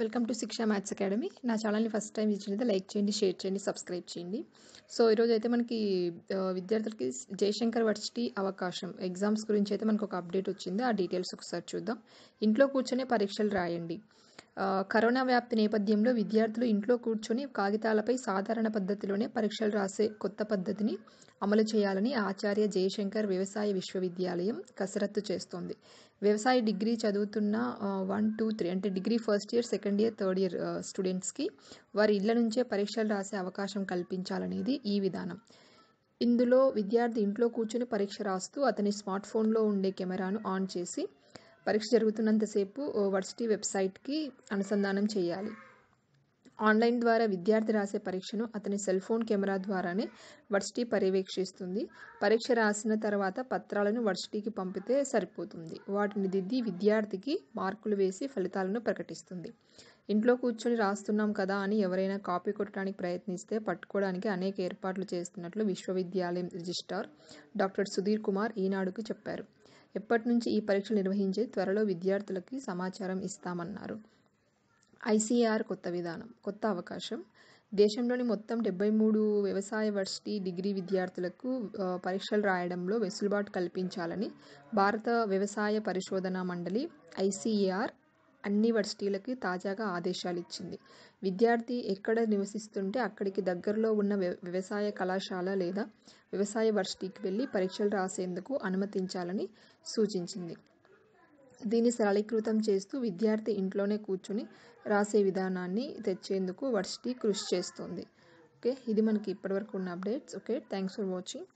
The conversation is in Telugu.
welcome to Shiksha maths academy నా ఛానల్ని ఫస్ట్ టైం ఇచ్చినైతే లైక్ చేయండి షేర్ చేయండి సబ్స్క్రైబ్ చేయండి సో ఈరోజు అయితే మనకి విద్యార్థులకి జయశంకర్ వర్సిటీ అవకాశం ఎగ్జామ్స్ గురించి అయితే మనకు ఒక అప్డేట్ వచ్చింది ఆ డీటెయిల్స్ ఒకసారి చూద్దాం ఇంట్లో కూర్చొని పరీక్షలు రాయండి కరోనా వ్యాప్తి నేపథ్యంలో విద్యార్థులు ఇంట్లో కూర్చొని కాగితాలపై సాధారణ పద్ధతిలోనే పరీక్షలు రాసే కొత్త పద్ధతిని అమలు చేయాలని ఆచార్య జయశంకర్ వ్యవసాయ విశ్వవిద్యాలయం కసరత్తు చేస్తోంది వ్యవసాయ డిగ్రీ చదువుతున్న వన్ టూ త్రీ అంటే degree first year second year third year స్టూడెంట్స్కి వారి ఇళ్ల నుంచే పరీక్షలు రాసే అవకాశం కల్పించాలనేది ఈ విధానం ఇందులో విద్యార్థి ఇంట్లో కూర్చొని పరీక్ష రాస్తూ అతని స్మార్ట్ ఫోన్లో ఉండే కెమెరాను ఆన్ చేసి పరీక్ష జరుగుతున్నంతసేపు వర్సిటీ వెబ్సైట్కి అనుసంధానం చేయాలి ఆన్లైన్ ద్వారా విద్యార్థి రాసే పరీక్షను అతని సెల్ ఫోన్ కెమెరా ద్వారానే వర్సిటీ పర్యవేక్షిస్తుంది పరీక్ష రాసిన తర్వాత పత్రాలను వర్సిటీకి పంపితే సరిపోతుంది వాటిని దిద్ది విద్యార్థికి మార్కులు వేసి ఫలితాలను ప్రకటిస్తుంది ఇంట్లో కూర్చొని రాస్తున్నాం కదా అని ఎవరైనా కాపీ కొట్టడానికి ప్రయత్నిస్తే పట్టుకోవడానికి అనేక ఏర్పాట్లు చేస్తున్నట్లు విశ్వవిద్యాలయం రిజిస్ట్రార్ డాక్టర్ సుధీర్ కుమార్ ఈనాడుకు చెప్పారు ఎప్పటి నుంచి ఈ పరీక్షలు నిర్వహించే త్వరలో విద్యార్థులకి సమాచారం ఇస్తామన్నారు ఐసీఆర్ కొత్త విధానం కొత్త అవకాశం దేశంలోని మొత్తం డెబ్బై మూడు వ్యవసాయ వర్సిటీ డిగ్రీ విద్యార్థులకు పరీక్షలు రాయడంలో వెసులుబాటు కల్పించాలని భారత వ్యవసాయ పరిశోధన మండలి ఐసీఏఆర్ అన్ని వర్సిటీలకి తాజాగా ఆదేశాలు ఇచ్చింది విద్యార్థి ఎక్కడ నివసిస్తుంటే అక్కడికి దగ్గరలో ఉన్న వ్యవసాయ కళాశాల లేదా వ్యవసాయ వర్సిటీకి వెళ్ళి పరీక్షలు రాసేందుకు అనుమతించాలని సూచించింది దీన్ని సరళీకృతం చేస్తూ విద్యార్థి ఇంట్లోనే కూర్చుని రాసే విధానాన్ని తెచ్చేందుకు వర్సిటీ కృషి చేస్తుంది ఓకే ఇది మనకి ఇప్పటివరకు ఉన్న updates okay thanks for watching